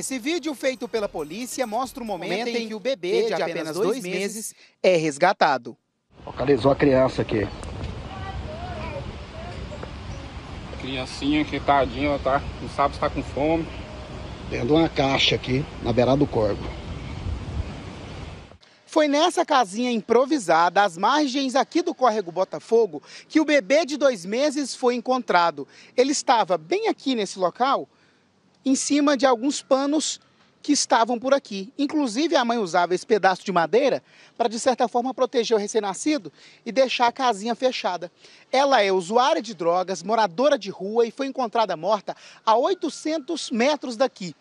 Esse vídeo feito pela polícia mostra o momento, momento em que o bebê de apenas dois meses é resgatado. Localizou a criança aqui. A criancinha que tadinha, ela tá, não sabe se tá com fome. Dentro de uma caixa aqui, na beirada do corvo. Foi nessa casinha improvisada, às margens aqui do córrego Botafogo, que o bebê de dois meses foi encontrado. Ele estava bem aqui nesse local, em cima de alguns panos que estavam por aqui. Inclusive, a mãe usava esse pedaço de madeira para, de certa forma, proteger o recém-nascido e deixar a casinha fechada. Ela é usuária de drogas, moradora de rua e foi encontrada morta a 800 metros daqui.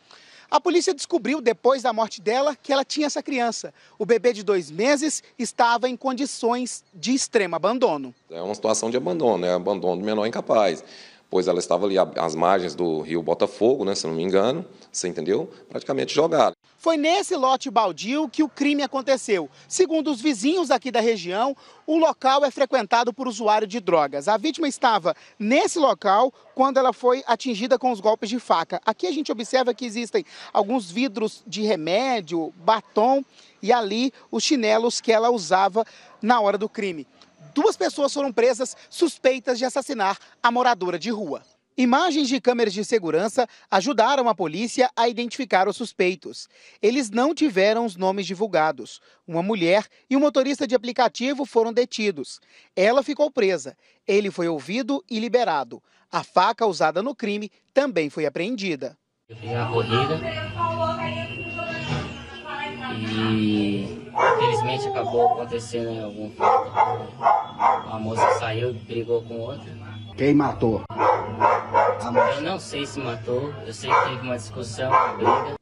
A polícia descobriu, depois da morte dela, que ela tinha essa criança. O bebê de dois meses estava em condições de extremo abandono. É uma situação de abandono, é abandono do menor incapaz pois ela estava ali às margens do rio Botafogo, né, se não me engano, você entendeu? Praticamente jogada. Foi nesse lote baldio que o crime aconteceu. Segundo os vizinhos aqui da região, o local é frequentado por usuário de drogas. A vítima estava nesse local quando ela foi atingida com os golpes de faca. Aqui a gente observa que existem alguns vidros de remédio, batom e ali os chinelos que ela usava na hora do crime. Duas pessoas foram presas suspeitas de assassinar a moradora de rua. Imagens de câmeras de segurança ajudaram a polícia a identificar os suspeitos. Eles não tiveram os nomes divulgados. Uma mulher e um motorista de aplicativo foram detidos. Ela ficou presa. Ele foi ouvido e liberado. A faca usada no crime também foi apreendida. Eu fiz uma corrida e infelizmente acabou acontecendo algum fato. Uma moça saiu, e brigou com outra. Quem matou? Eu não sei se matou, eu sei que teve uma discussão, uma briga.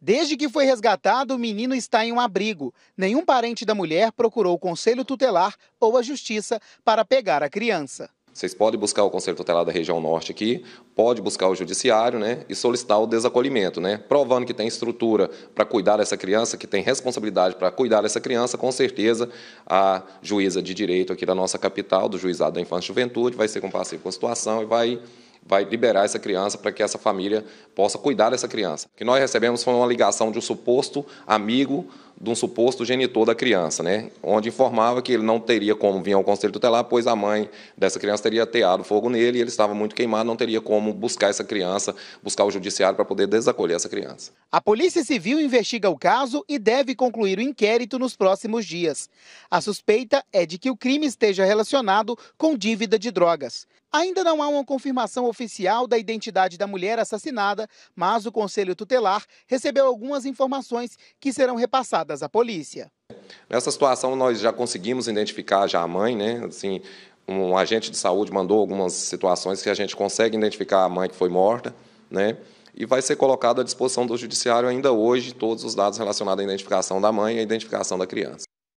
Desde que foi resgatado, o menino está em um abrigo. Nenhum parente da mulher procurou o conselho tutelar ou a justiça para pegar a criança. Vocês podem buscar o Conselho Tutelar da região norte aqui, pode buscar o judiciário né, e solicitar o desacolhimento, né, provando que tem estrutura para cuidar dessa criança, que tem responsabilidade para cuidar dessa criança, com certeza a juíza de direito aqui da nossa capital, do Juizado da Infância e Juventude, vai ser compassiva com a situação e vai vai liberar essa criança para que essa família possa cuidar dessa criança. O que nós recebemos foi uma ligação de um suposto amigo de um suposto genitor da criança, né? onde informava que ele não teria como vir ao conselho tutelar, pois a mãe dessa criança teria ateado fogo nele e ele estava muito queimado, não teria como buscar essa criança, buscar o judiciário para poder desacolher essa criança. A Polícia Civil investiga o caso e deve concluir o inquérito nos próximos dias. A suspeita é de que o crime esteja relacionado com dívida de drogas. Ainda não há uma confirmação oficial da identidade da mulher assassinada, mas o Conselho Tutelar recebeu algumas informações que serão repassadas reportadas à polícia. Nessa situação, nós já conseguimos identificar já a mãe, né? Assim, um agente de saúde mandou algumas situações que a gente consegue identificar a mãe que foi morta, né? E vai ser colocado à disposição do judiciário ainda hoje todos os dados relacionados à identificação da mãe e à identificação da criança.